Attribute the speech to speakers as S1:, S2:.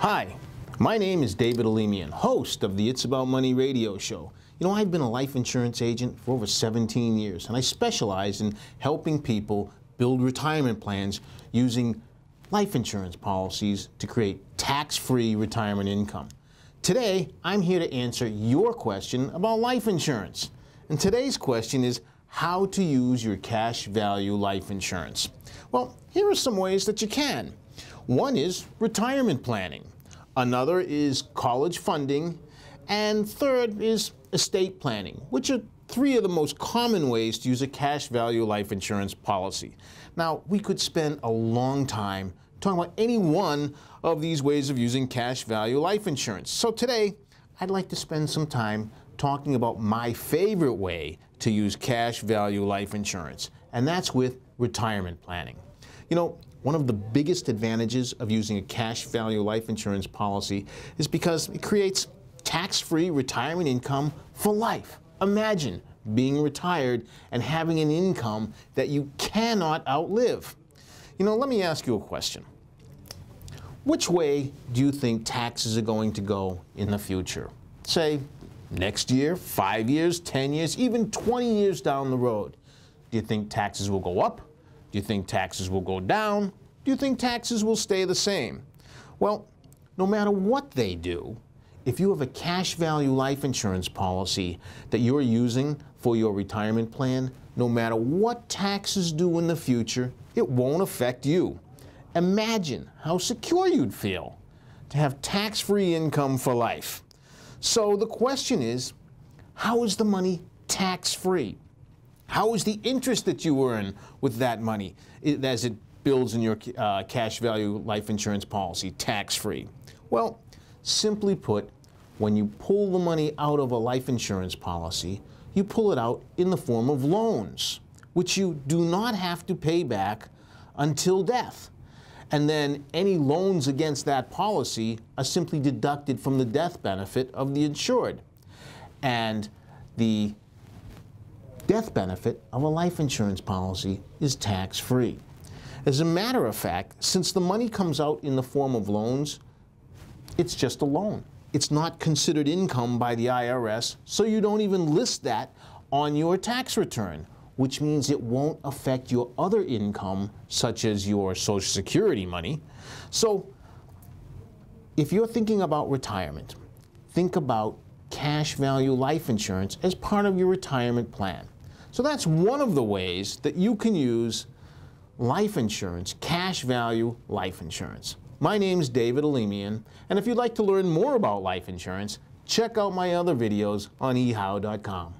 S1: Hi, my name is David Alemian, host of the It's About Money radio show. You know, I've been a life insurance agent for over 17 years, and I specialize in helping people build retirement plans using life insurance policies to create tax-free retirement income. Today, I'm here to answer your question about life insurance. And today's question is how to use your cash value life insurance. Well, here are some ways that you can. One is retirement planning, another is college funding, and third is estate planning, which are three of the most common ways to use a cash value life insurance policy. Now, we could spend a long time talking about any one of these ways of using cash value life insurance. So today, I'd like to spend some time talking about my favorite way to use cash value life insurance, and that's with retirement planning. You know, one of the biggest advantages of using a cash value life insurance policy is because it creates tax-free retirement income for life. Imagine being retired and having an income that you cannot outlive. You know, let me ask you a question. Which way do you think taxes are going to go in the future? Say, next year, five years, 10 years, even 20 years down the road. Do you think taxes will go up do you think taxes will go down? Do you think taxes will stay the same? Well, no matter what they do, if you have a cash value life insurance policy that you're using for your retirement plan, no matter what taxes do in the future, it won't affect you. Imagine how secure you'd feel to have tax free income for life. So the question is how is the money tax free? How is the interest that you earn with that money as it builds in your uh, cash value life insurance policy tax free? Well, simply put, when you pull the money out of a life insurance policy, you pull it out in the form of loans, which you do not have to pay back until death. And then any loans against that policy are simply deducted from the death benefit of the insured. And the death benefit of a life insurance policy is tax-free. As a matter of fact, since the money comes out in the form of loans, it's just a loan. It's not considered income by the IRS, so you don't even list that on your tax return, which means it won't affect your other income, such as your Social Security money. So if you're thinking about retirement, think about cash value life insurance as part of your retirement plan. So that's one of the ways that you can use life insurance, cash value life insurance. My name is David Alemian, and if you'd like to learn more about life insurance, check out my other videos on ehow.com.